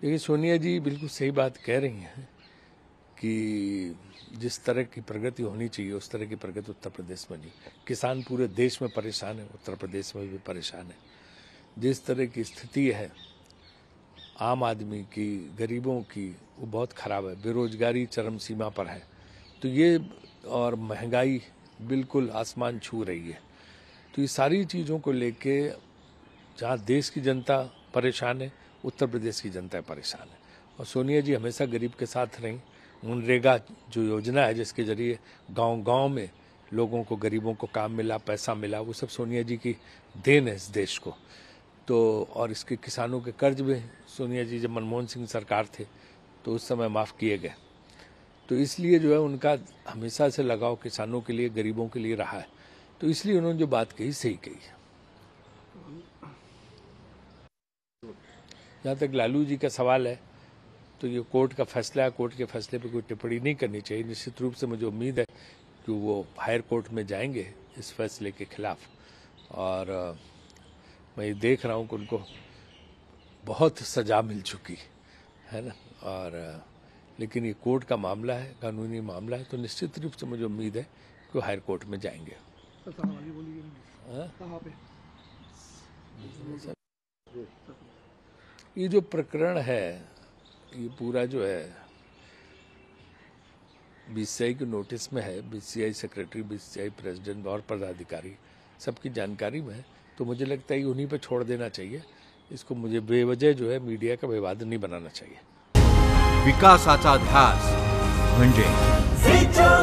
देखिए सोनिया जी बिल्कुल सही बात कह रही हैं कि जिस तरह की प्रगति होनी चाहिए उस तरह की प्रगति उत्तर प्रदेश में नहीं किसान पूरे देश में परेशान है उत्तर प्रदेश में भी परेशान है जिस तरह की स्थिति है आम आदमी की गरीबों की वो बहुत ख़राब है बेरोजगारी चरम सीमा पर है तो ये और महंगाई बिल्कुल आसमान छू रही है तो ये सारी चीज़ों को लेके जहाँ देश की जनता परेशान है उत्तर प्रदेश की जनता परेशान है और सोनिया जी हमेशा गरीब के साथ रहीं मनरेगा जो योजना है जिसके जरिए गांव गांव में लोगों को गरीबों को काम मिला पैसा मिला वो सब सोनिया जी की देन है इस देश को तो और इसके किसानों के कर्ज भी सोनिया जी जब मनमोहन सिंह सरकार थे तो उस समय माफ़ किए गए तो इसलिए जो है उनका हमेशा से लगाव किसानों के लिए गरीबों के लिए रहा है तो इसलिए उन्होंने जो बात कही सही कही है जहाँ तक लालू जी का सवाल है तो ये कोर्ट का फैसला है कोर्ट के फैसले पर कोई टिप्पणी नहीं करनी चाहिए निश्चित रूप से मुझे उम्मीद है कि वो हायर कोर्ट में जाएंगे इस फैसले के खिलाफ और मैं ये देख रहा हूँ कि उनको बहुत सजा मिल चुकी है ना और लेकिन ये कोर्ट का मामला है कानूनी मामला है तो निश्चित रूप से मुझे उम्मीद है कि वो हायर कोर्ट में जाएंगे ये जो प्रकरण है ये पूरा जो है बीसीआई के नोटिस में है बीसीआई सेक्रेटरी बीसीआई प्रेसिडेंट और पदाधिकारी सबकी जानकारी में है तो मुझे लगता है उन्हीं पर छोड़ देना चाहिए इसको मुझे बेवजह जो है मीडिया का विवाद नहीं बनाना चाहिए विकास आचार